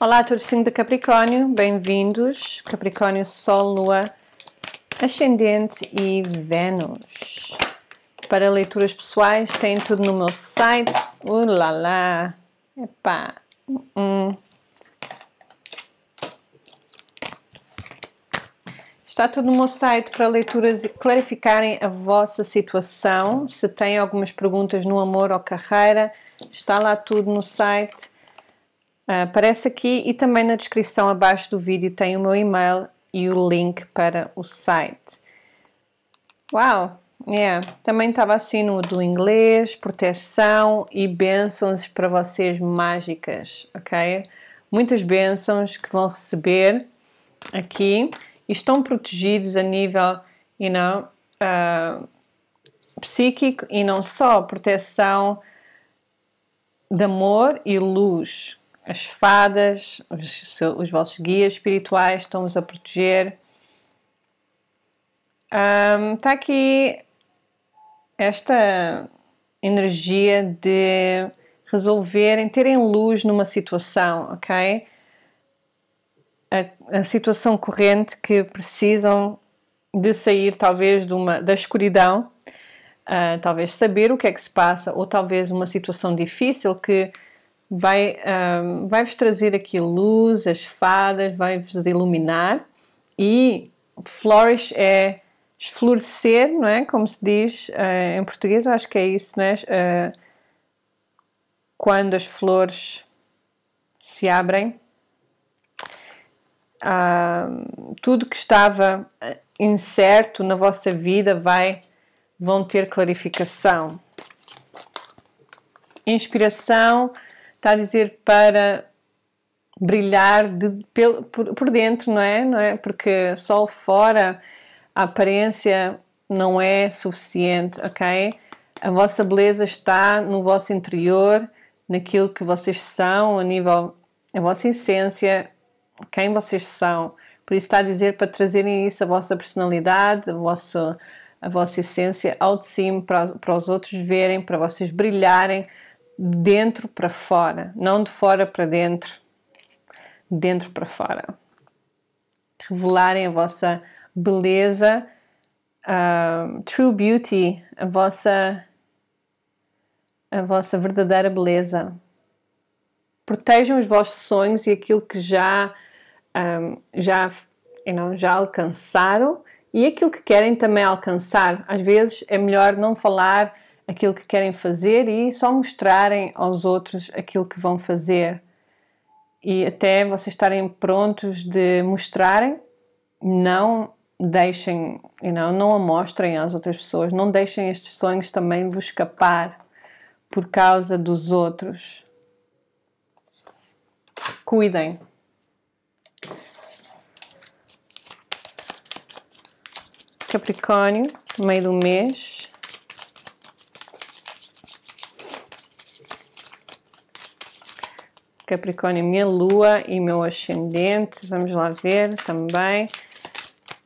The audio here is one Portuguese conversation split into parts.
Olá a todos, 5 de Capricórnio, bem-vindos. Capricórnio, Sol, Lua, Ascendente e Vênus. Para leituras pessoais, tem tudo no meu site. Ulala! Uh Epá! Uh -uh. Está tudo no meu site para leituras e clarificarem a vossa situação. Se têm algumas perguntas no amor ou carreira, está lá tudo no site aparece ah, aqui e também na descrição abaixo do vídeo tem o meu e-mail e o link para o site. Uau! Yeah. Também estava assim no do inglês, proteção e bênçãos para vocês mágicas, ok? Muitas bênçãos que vão receber aqui e estão protegidos a nível, you know, uh, psíquico e não só, proteção de amor e luz, as fadas, os, os vossos guias espirituais estão-vos a proteger. Está um, aqui esta energia de resolverem, terem luz numa situação, ok? A, a, situação corrente que precisam de sair, talvez, de uma, da escuridão, uh, talvez saber o que é que se passa, ou talvez uma situação difícil que vai, um, ah, vai vos trazer aqui luz, as fadas, vai vos iluminar e flourish é esflorescer, não é? Como se diz uh, em português, eu acho que é isso, não é? Uh, quando as flores se abrem, uh, tudo que estava incerto na vossa vida vai vão ter clarificação. Inspiração está a dizer para brilhar de, por, por dentro, não é? não é? Porque só fora a aparência não é suficiente, ok? A vossa beleza está no vosso interior, naquilo que vocês são, a nível, a vossa essência, quem vocês são. Por isso está a dizer para trazerem isso, a vossa personalidade, a vossa, a vossa essência ao de cima, para, para os outros verem, para vocês brilharem, dentro para fora, não de fora para dentro, dentro para fora. Revelarem a vossa beleza, uh, true beauty, a vossa, a vossa verdadeira beleza. Protejam os vossos sonhos e aquilo que já, um, ah, já, you know, já alcançaram e aquilo que querem também alcançar. Às vezes é melhor não falar aquilo que querem fazer e só mostrarem aos outros aquilo que vão fazer. E até vocês estarem prontos de mostrarem, não deixem, you know, não a mostrem às outras pessoas, não deixem estes sonhos também vos escapar por causa dos outros. Cuidem. Capricórnio, meio do mês. Capricórnio, minha lua e meu ascendente. Vamos lá ver também.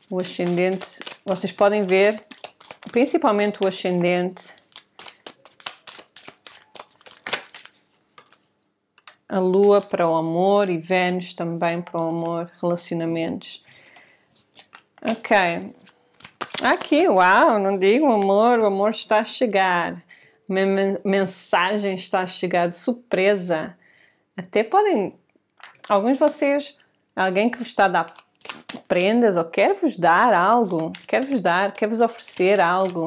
O ascendente, vocês podem ver, principalmente o ascendente, a lua para o amor e Vênus também para o amor, relacionamentos. Ok. Aqui, uau, não digo amor, o amor está a chegar. Minha mensagem está a chegar de surpresa. Até podem. Alguns de vocês, alguém que vos está a dar prendas ou quer vos dar algo, quer vos dar, quer vos oferecer algo.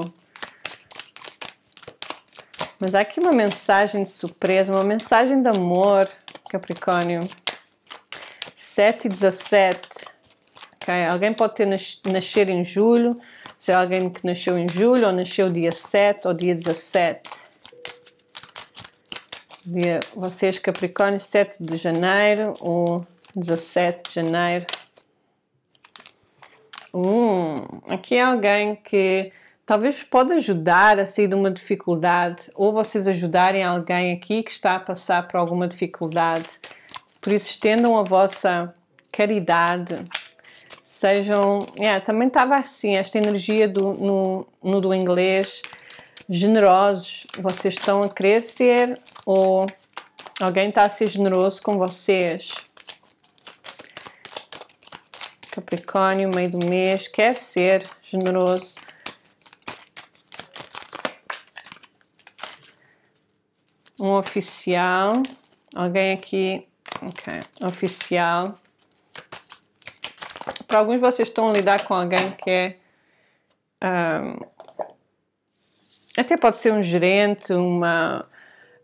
Mas há aqui uma mensagem de surpresa, uma mensagem de amor, Capricórnio. 7 e 17. Okay? Alguém pode ter nas, nascer em julho, se é alguém que nasceu em julho, ou nasceu dia 7 ou dia 17. Dia vocês, Capricórnio, 7 de janeiro ou 17 de janeiro. Hum, aqui é alguém que talvez pode ajudar a sair de uma dificuldade ou vocês ajudarem alguém aqui que está a passar por alguma dificuldade. Por isso, estendam a vossa caridade. Sejam. é também estava assim, esta energia do, no, no do inglês generosos, vocês estão a querer ser ou alguém está a ser generoso com vocês. Capricórnio, meio do mês, quer ser generoso. Um oficial, alguém aqui, ok, oficial. Para alguns vocês estão a lidar com alguém que é um, ah, até pode ser um gerente, uma,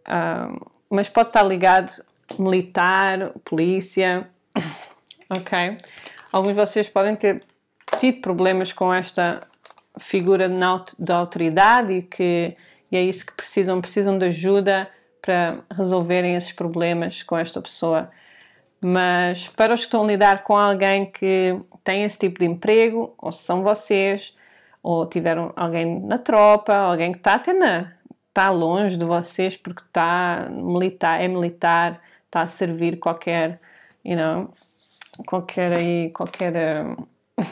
uh, mas pode estar ligado militar, polícia, ok? Alguns de vocês podem ter tido problemas com esta figura da autoridade e que e é isso que precisam, precisam de ajuda para resolverem esses problemas com esta pessoa. Mas para os que estão a lidar com alguém que tem esse tipo de emprego, ou se são vocês, ou tiveram alguém na tropa, alguém que está até na, está longe de vocês porque está militar, é militar, está a servir qualquer, you know, qualquer aí, qualquer,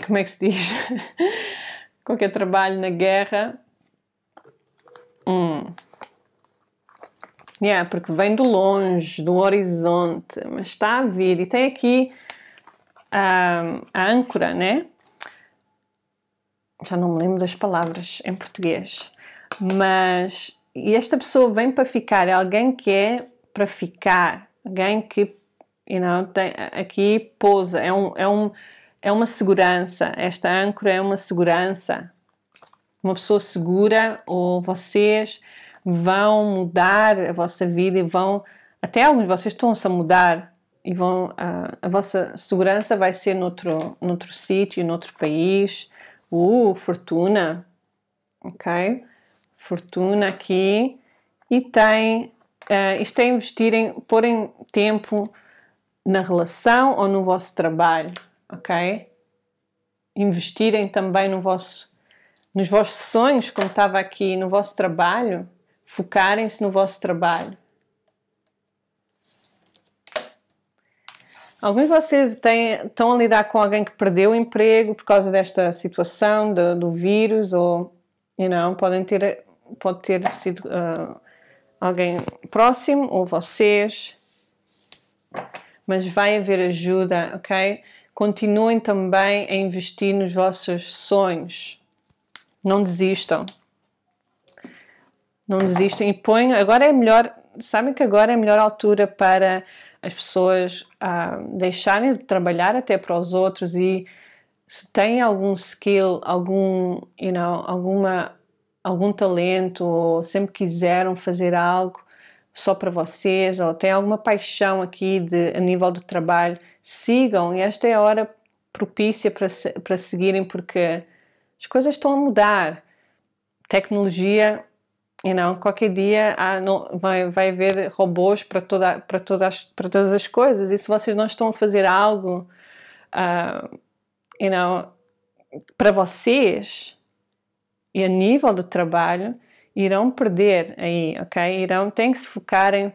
como é que se diz? qualquer trabalho na guerra. Hum. Yeah, porque vem do longe, do horizonte, mas está a vir e tem aqui ah, a âncora, né? já não me lembro das palavras em português, mas esta pessoa vem para ficar, é alguém que é para ficar, alguém que you know, tem, aqui pousa, é, um, é, um, é uma segurança, esta âncora é uma segurança, uma pessoa segura ou vocês vão mudar a vossa vida e vão, até alguns de vocês estão-se a mudar e vão, a, ah, a vossa segurança vai ser noutro, noutro sítio, noutro país, Uh, fortuna. Ok? Fortuna aqui. E tem. Uh, isto é investirem, porem tempo na relação ou no vosso trabalho. Ok? Investirem também no vosso, nos vossos sonhos, como estava aqui, no vosso trabalho. Focarem-se no vosso trabalho. Alguns de vocês têm, estão a lidar com alguém que perdeu o emprego por causa desta situação do, do vírus ou, you know, podem ter, pode ter sido uh, alguém próximo ou vocês. Mas vai haver ajuda, ok? Continuem também a investir nos vossos sonhos. Não desistam. Não desistem e ponham. Agora é melhor, sabem que agora é a melhor altura para as pessoas a ah, deixarem de trabalhar até para os outros e se têm algum skill, algum, you know, alguma, algum talento ou sempre quiseram fazer algo só para vocês ou têm alguma paixão aqui de, a nível do trabalho, sigam e esta é a hora propícia para, para seguirem porque as coisas estão a mudar. Tecnologia you know, qualquer dia ah, não, vai, vai haver robôs para, toda, para, todas, para todas as coisas. E se vocês não estão a fazer algo, uh, you know, para vocês e a nível do trabalho, irão perder aí, ok? Irão, têm que se focarem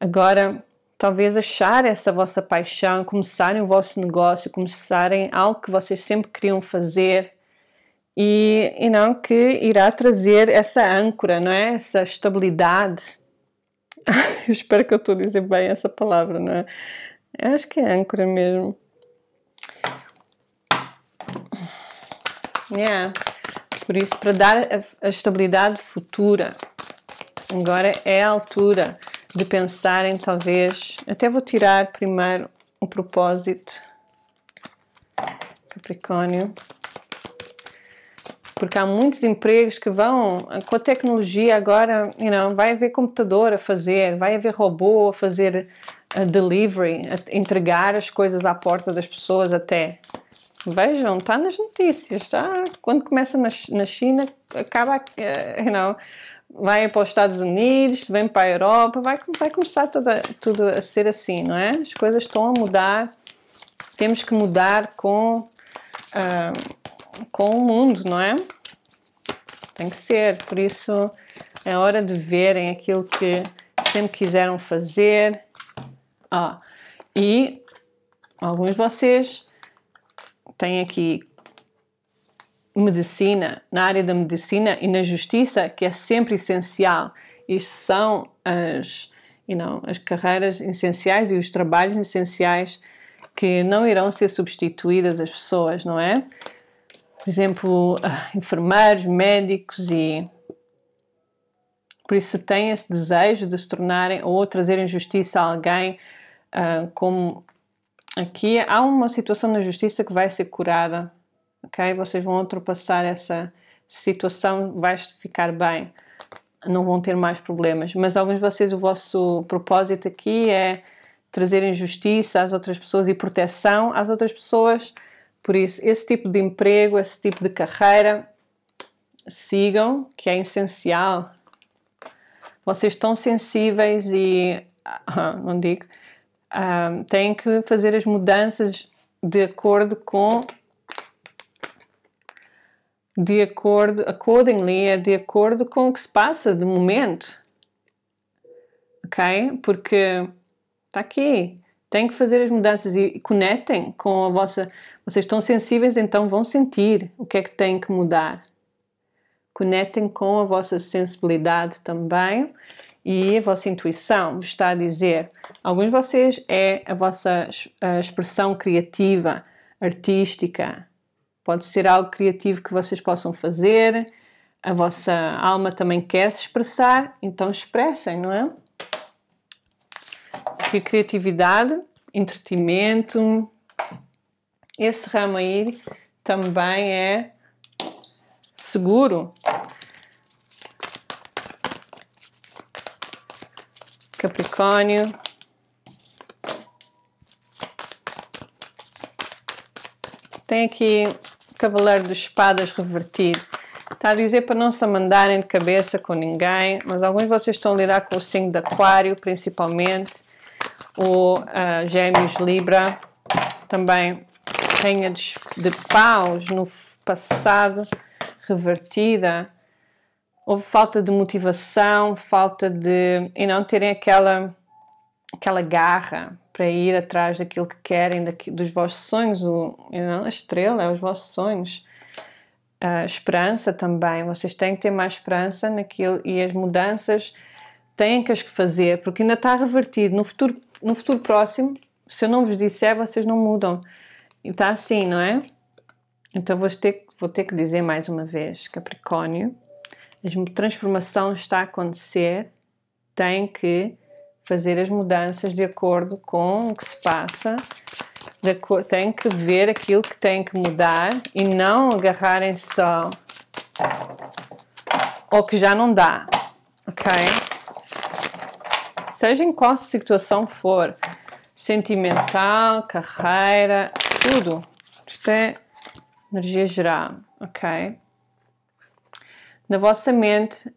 agora, talvez achar essa vossa paixão, começarem o vosso negócio, começarem algo que vocês sempre queriam fazer e, e não que irá trazer essa âncora, não é? Essa estabilidade. eu espero que eu estou a dizer bem essa palavra, não é? Eu acho que é âncora mesmo. Yeah. Por isso, para dar a, a estabilidade futura, agora é a altura de pensarem, talvez. Até vou tirar primeiro o propósito, Capricórnio porque há muitos empregos que vão eh, com a tecnologia agora, you know, vai haver computador a fazer, vai haver robô a fazer a eh, delivery, a entregar as coisas à porta das pessoas até. Vejam, está nas notícias, está? Quando começa na, na China, acaba, eh, you know, vai para os Estados Unidos, vem para a Europa, vai, vai começar toda, tudo a ser assim, não é? As coisas estão a mudar, temos que mudar com... Uh, com o mundo, não é? Tem que ser, por isso é hora de verem aquilo que sempre quiseram fazer. Ah, e alguns de vocês têm aqui medicina, na área da medicina e na justiça, que é sempre essencial. Isto são as, you know, as carreiras essenciais e os trabalhos essenciais que não irão ser substituídas as pessoas, não é? por exemplo, ah, enfermeiros, médicos e por isso se tem esse desejo de se tornarem ou trazerem justiça a alguém uh, como aqui há uma situação na justiça que vai ser curada, ok? Vocês vão ultrapassar essa situação, vai ficar bem, não vão ter mais problemas. Mas alguns de vocês o vosso propósito aqui é trazerem justiça às outras pessoas e proteção às outras pessoas por isso, esse tipo de emprego, esse tipo de carreira, sigam, que é essencial. Vocês estão sensíveis e, ah, não digo, um, ah, têm que fazer as mudanças de acordo com de acordo, accordingly, é de acordo com o que se passa de momento. Ok? Porque está aqui. Tem que fazer as mudanças e, e conectem com a vossa, vocês estão sensíveis, então vão sentir o que é que tem que mudar. Conectem com a vossa sensibilidade também e a vossa intuição está a dizer. Alguns de vocês é a vossa a expressão criativa, artística. Pode ser algo criativo que vocês possam fazer. A vossa alma também quer se expressar, então expressem, não é? Que criatividade, entretenimento, esse ramo aí também é seguro. Capricórnio. Tem aqui Cavaleiro de Espadas revertido. Está a dizer para não se mandarem de cabeça com ninguém, mas alguns de vocês estão a lidar com o signo de Aquário, principalmente, o uh, Gêmeos Libra, também Rainha de Paus no passado revertida. Houve falta de motivação, falta de. e não terem aquela, aquela garra para ir atrás daquilo que querem, daqui, dos vossos sonhos. O, não, a estrela é os vossos sonhos. A esperança também. Vocês têm que ter mais esperança naquilo e as mudanças têm que as fazer, porque ainda está revertido. No futuro, no futuro próximo, se eu não vos disser, vocês não mudam está assim, não é? Então, vou ter, vou ter que dizer mais uma vez, Capricórnio, a transformação está a acontecer, tem que fazer as mudanças de acordo com o que se passa, de acordo, tem que ver aquilo que tem que mudar e não agarrarem só ou que já não dá, ok? Seja em qual situação for, sentimental, carreira, tudo. Isto é energia geral, ok? Na vossa mente,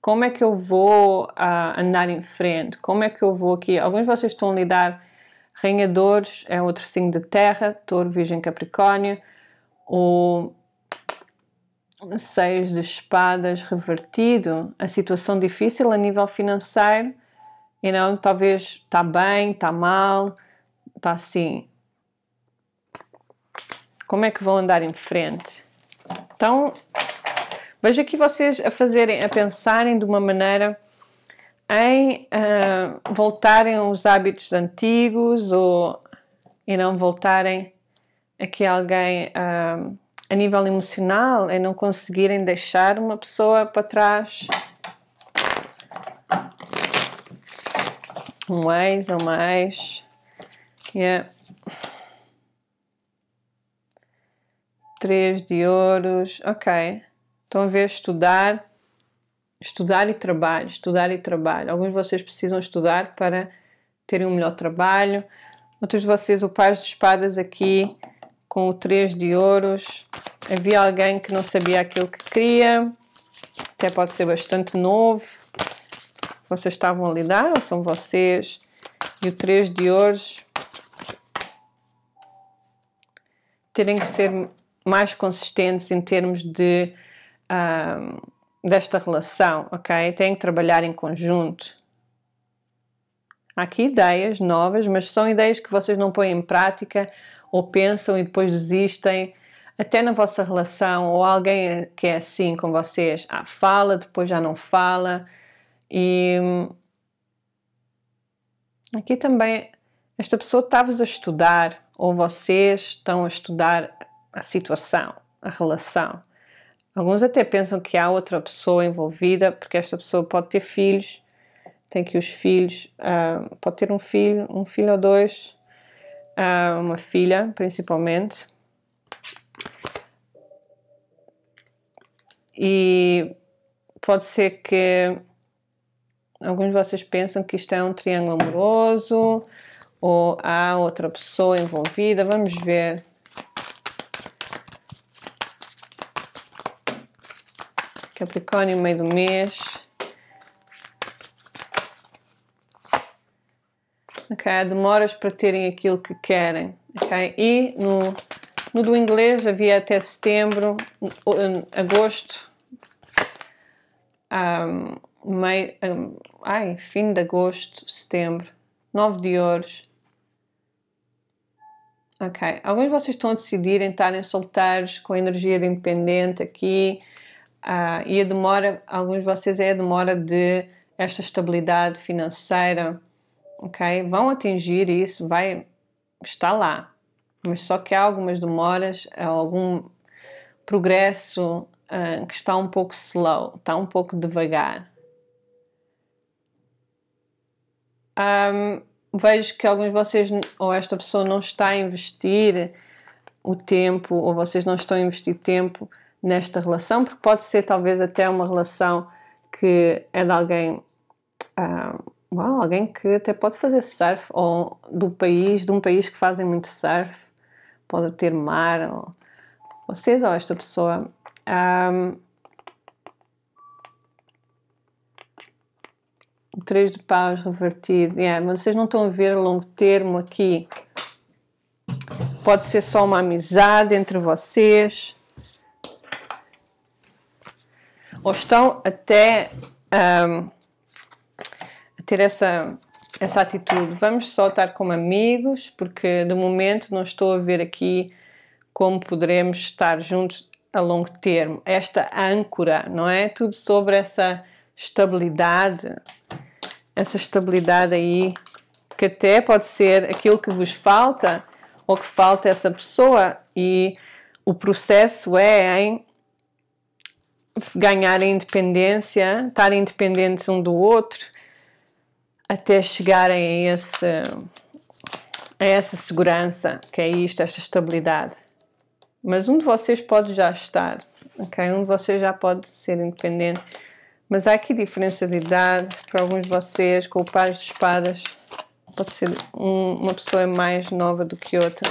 como é que eu vou uh, andar em frente? Como é que eu vou aqui? Alguns de vocês estão a lidar Rainha Dores é outro signo de terra, touro, virgem, capricórnio. O seis de espadas revertido, a situação difícil a nível financeiro, e talvez está bem, está mal, está assim. Como é que vão andar em frente? Então, vejo aqui vocês a fazerem, a pensarem de uma maneira em uh, voltarem aos hábitos antigos ou e não voltarem aqui alguém uh, a nível emocional, em não conseguirem deixar uma pessoa para trás, um ex ou mais, Yeah. três de ouros. Ok. Estão a ver estudar, estudar e trabalho, estudar e trabalho. Alguns de vocês precisam estudar para terem um melhor trabalho. Outros de vocês, o par de espadas aqui com o três de ouros. Havia alguém que não sabia aquilo que queria. Até pode ser bastante novo. Vocês estavam a lidar ou são vocês? E o três de ouros terem que ser mais consistentes em termos de desta relação, ok? Tem que trabalhar em conjunto. Há aqui ideias novas, mas são ideias que vocês não põem em prática ou pensam e depois desistem. Até na vossa relação, ou alguém que é assim com vocês, ah, fala, depois já não fala. E hum, aqui também, esta pessoa está-vos a estudar, ou vocês estão a estudar a situação, a relação. Alguns até pensam que há outra pessoa envolvida, porque esta pessoa pode ter filhos, tem que os filhos, uh, pode ter um filho, um filho ou dois, uh, uma filha principalmente. E pode ser que alguns de vocês pensam que isto é um triângulo amoroso ou há outra pessoa envolvida. Vamos ver Capricórnio, meio do mês. Ok, demoras para terem aquilo que querem. Ok, e no, no do inglês havia até setembro, agosto, um, meio, um, ai, fim de agosto, setembro, nove de ouros. Ok, alguns de vocês estão a decidir em estarem solteiros com a energia de independente aqui uh, e a demora, alguns de vocês é a demora de esta estabilidade financeira, ok? Vão atingir isso, vai estar lá, mas só que há algumas demoras, há algum progresso uh, que está um pouco slow, está um pouco devagar. Um, vejo que alguns de vocês ou esta pessoa não está a investir o tempo ou vocês não estão a investir tempo nesta relação, porque pode ser talvez até uma relação que é de alguém, well, ah, alguém que até pode fazer surf, ou do país, de um país que fazem muito surf, pode ter mar, ou vocês ou esta pessoa. Ah, o 3 de paus revertido, yeah, mas vocês não estão a ver a longo termo aqui. Pode ser só uma amizade entre vocês ou estão até um, a ter essa, essa atitude. Vamos só estar como amigos, porque de momento não estou a ver aqui como poderemos estar juntos a longo termo. Esta âncora, não é? Tudo sobre essa estabilidade, essa estabilidade aí, que até pode ser aquilo que vos falta ou que falta essa pessoa e o processo é em ganharem independência, estarem independentes um do outro, até chegarem a, esse, a essa segurança, que é isto, esta estabilidade. Mas um de vocês pode já estar, ok? Um de vocês já pode ser independente. Mas há aqui diferença de idade para alguns de vocês, com o par de espadas. Pode ser um, uma pessoa mais nova do que outra.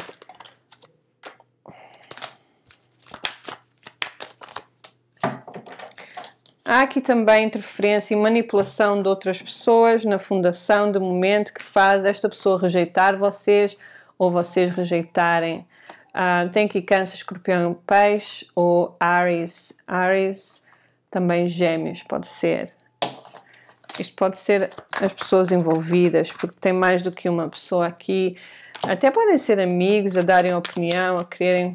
Há aqui também interferência e manipulação de outras pessoas na fundação de momento que faz esta pessoa rejeitar vocês ou vocês rejeitarem. Uh, tem aqui câncer, escorpião, peixe ou Aries. Aries, também gêmeos, pode ser. Isto pode ser as pessoas envolvidas, porque tem mais do que uma pessoa aqui. Até podem ser amigos a darem opinião, a quererem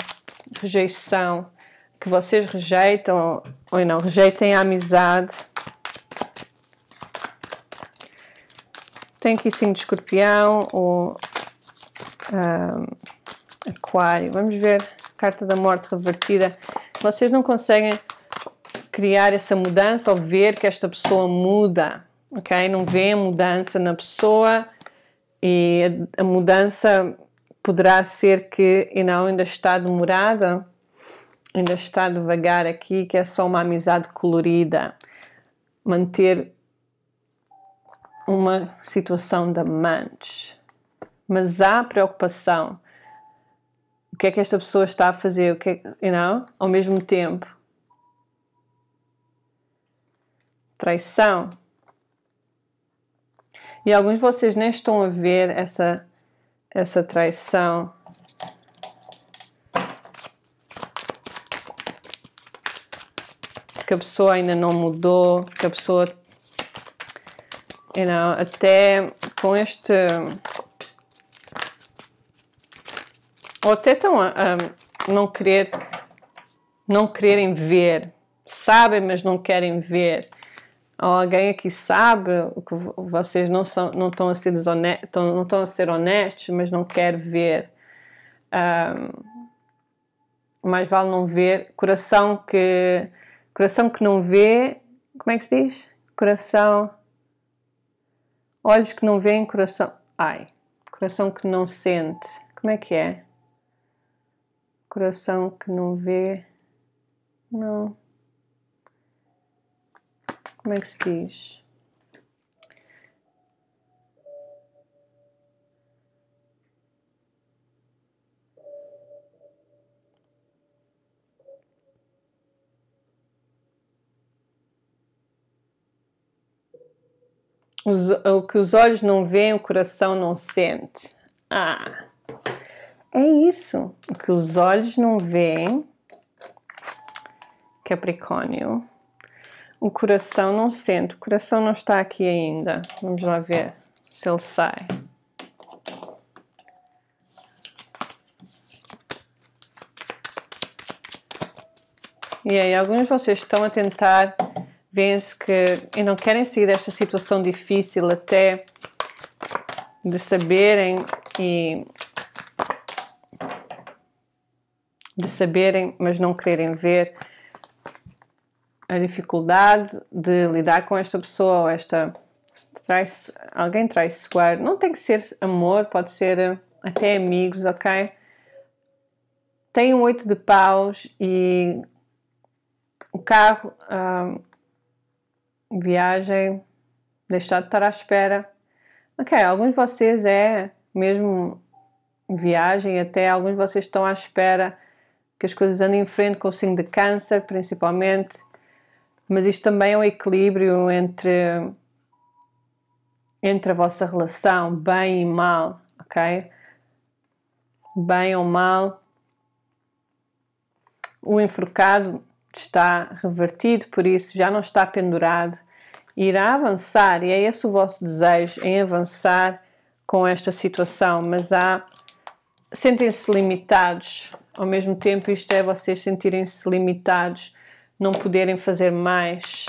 rejeição que vocês rejeitam ou não rejeitem a amizade. Tem aqui sim de escorpião ou ah, aquário. Vamos ver carta da morte revertida. Vocês não conseguem criar essa mudança ou ver que esta pessoa muda, ok? Não vê mudança na pessoa e a mudança poderá ser que não, ainda está demorada ainda está devagar aqui, que é só uma amizade colorida. Manter uma situação de amantes. Mas há preocupação. O que é que esta pessoa está a fazer? O que é que, you know? Ao mesmo tempo. Traição. E alguns de vocês nem estão a ver essa, essa traição que a pessoa ainda não mudou, que a pessoa you know, até com este ou até estão a, ah, a, ah, não querer não quererem ver sabem mas não querem ver ou alguém aqui sabe que vocês não são não estão a ser desonestos não estão a ser honestos mas não quer ver um, ah, mais vale não ver coração que Coração que não vê, como é que se diz? Coração. Olhos que não veem, coração. Ai, coração que não sente. Como é que é? Coração que não vê. Não. Como é que se diz? Os, o que os olhos não veem, o coração não sente. Ah, é isso. O que os olhos não veem, Capricórnio, o coração não sente. O coração não está aqui ainda. Vamos lá ver se ele sai. E aí, alguns de vocês estão a tentar vêem-se que e não querem sair desta situação difícil até de saberem e de saberem, mas não quererem ver a dificuldade de lidar com esta pessoa ou esta traiço, alguém traiçoar. Não tem que ser amor, pode ser eh, até amigos, ok? Tem um oito de paus e o carro. Um, ah, viagem, deixar de estar à espera. Ok, alguns de vocês é mesmo viagem, até alguns de vocês estão à espera que as coisas andem em frente com o signo de câncer, principalmente. Mas isto também é um equilíbrio entre, entre a vossa relação, bem e mal, ok? Bem ou mal. O enforcado está revertido, por isso já não está pendurado, irá avançar, e é esse o vosso desejo em avançar com esta situação, mas há sentem-se limitados. Ao mesmo tempo, isto é vocês sentirem-se limitados, não poderem fazer mais.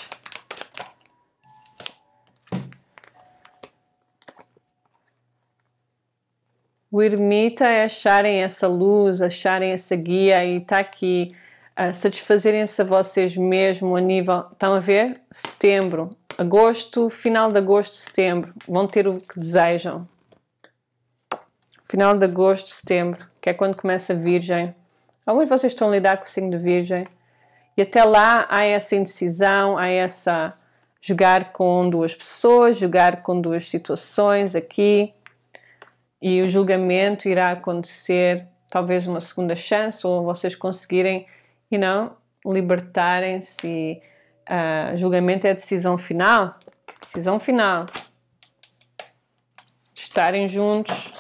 O ermita é acharem essa luz, acharem essa guia e está aqui a ah, satisfazerem-se a vocês mesmo a nível. Estão a ver? Setembro, agosto, final de agosto, setembro. Vão ter o que desejam. Final de agosto, setembro, que é quando começa a Virgem. Alguns de vocês estão a lidar com o signo de Virgem. E até lá há essa indecisão, há essa jogar com duas pessoas, jogar com duas situações aqui. E o julgamento irá acontecer, talvez uma segunda chance, ou vocês conseguirem you know, libertarem-se. Uh, julgamento é decisão final. Decisão final. Estarem juntos,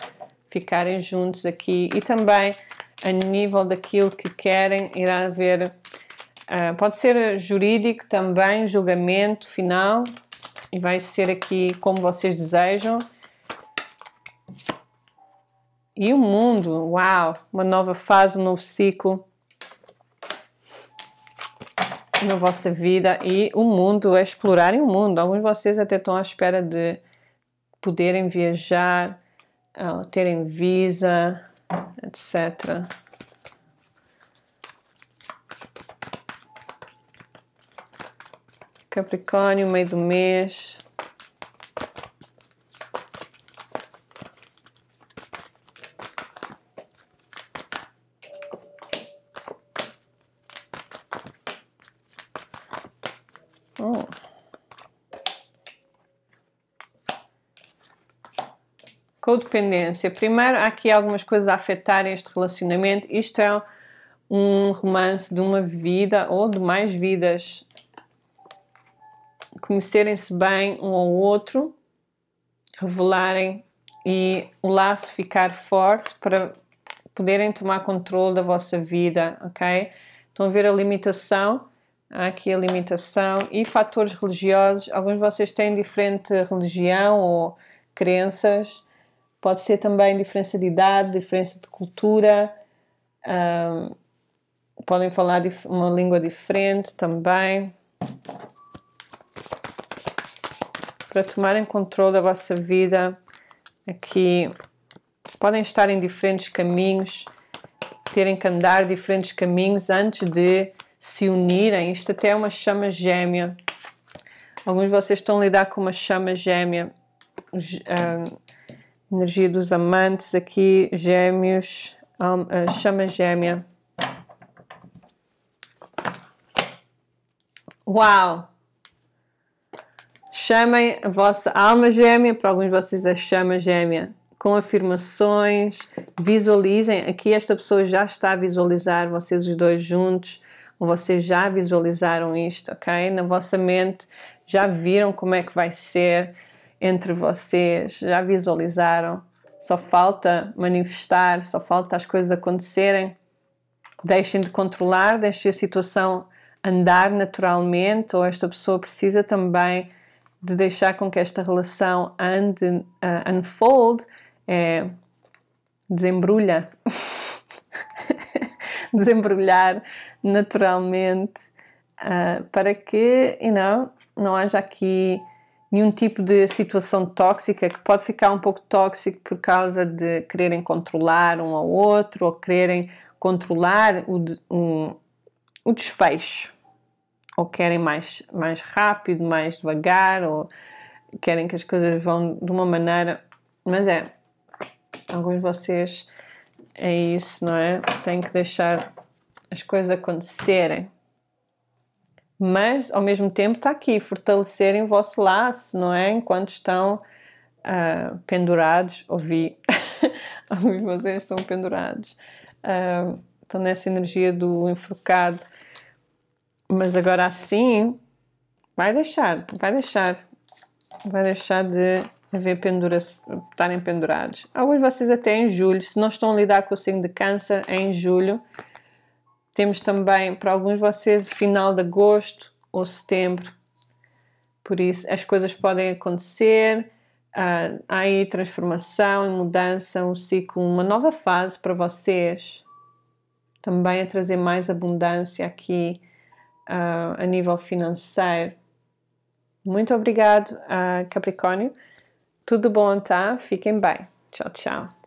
ficarem juntos aqui e também a nível daquilo que querem, irá haver. Uh, pode ser jurídico também, julgamento final, e vai ser aqui como vocês desejam. E o mundo, uau, uma nova fase, um novo ciclo na vossa vida e o mundo, explorarem o mundo. Alguns de vocês até estão à espera de poderem viajar, ah, terem visa, etc. Capricórnio, meio do mês. Codependência. Primeiro, há aqui algumas coisas a afetarem este relacionamento. Isto é um romance de uma vida ou de mais vidas. Conhecerem-se bem um ao outro, revelarem e o laço ficar forte para poderem tomar controle da vossa vida, ok? Estão a ver a limitação, há aqui a limitação e fatores religiosos. Alguns de vocês têm diferente religião ou crenças Pode ser também diferença de idade, diferença de cultura. Um, podem falar uma língua diferente também. Para tomarem controle da vossa vida, aqui podem estar em diferentes caminhos, terem que andar diferentes caminhos antes de se unirem. Isto até é uma chama gêmea. Alguns de vocês estão a lidar com uma chama gêmea energia dos amantes aqui, gêmeos, eh, chama gêmea. Uau! Chamem a vossa alma gêmea, para alguns de vocês a é chama gêmea, com afirmações, visualizem. Aqui esta pessoa já está a visualizar vocês os dois juntos, ou vocês já visualizaram isto, ok? Na vossa mente já viram como é que vai ser entre vocês, já visualizaram, só falta manifestar, só falta as coisas acontecerem. Deixem de controlar, deixem a situação andar naturalmente, ou esta pessoa precisa também de deixar com que esta relação ande, uh, unfold, é, desembrulha. Desembrulhar naturalmente uh, para que, you know, não haja aqui nenhum tipo de situação tóxica que pode ficar um pouco tóxico por causa de quererem controlar um ao outro ou quererem controlar o, um, o desfecho ou querem mais, mais rápido, mais devagar ou querem que as coisas vão de uma maneira mas é alguns de vocês é isso, não é? Tem que deixar as coisas acontecerem mas ao mesmo tempo está aqui, fortalecerem o vosso laço, não é? Enquanto estão uh, pendurados, ouvi, alguns de vocês estão pendurados, uh, estão nessa energia do enforcado, mas agora assim vai deixar, vai deixar, vai deixar de haver pendura, estarem pendurados. Alguns de vocês até em julho, se não estão a lidar com o signo de câncer, é em julho temos também, para alguns de vocês, final de agosto ou setembro. Por isso, as coisas podem acontecer. Uh, há aí transformação e mudança, um ciclo, uma nova fase para vocês. Também a trazer mais abundância aqui uh, a nível financeiro. Muito obrigado, uh, Capricórnio. Tudo bom, tá? Fiquem bem. Tchau, tchau.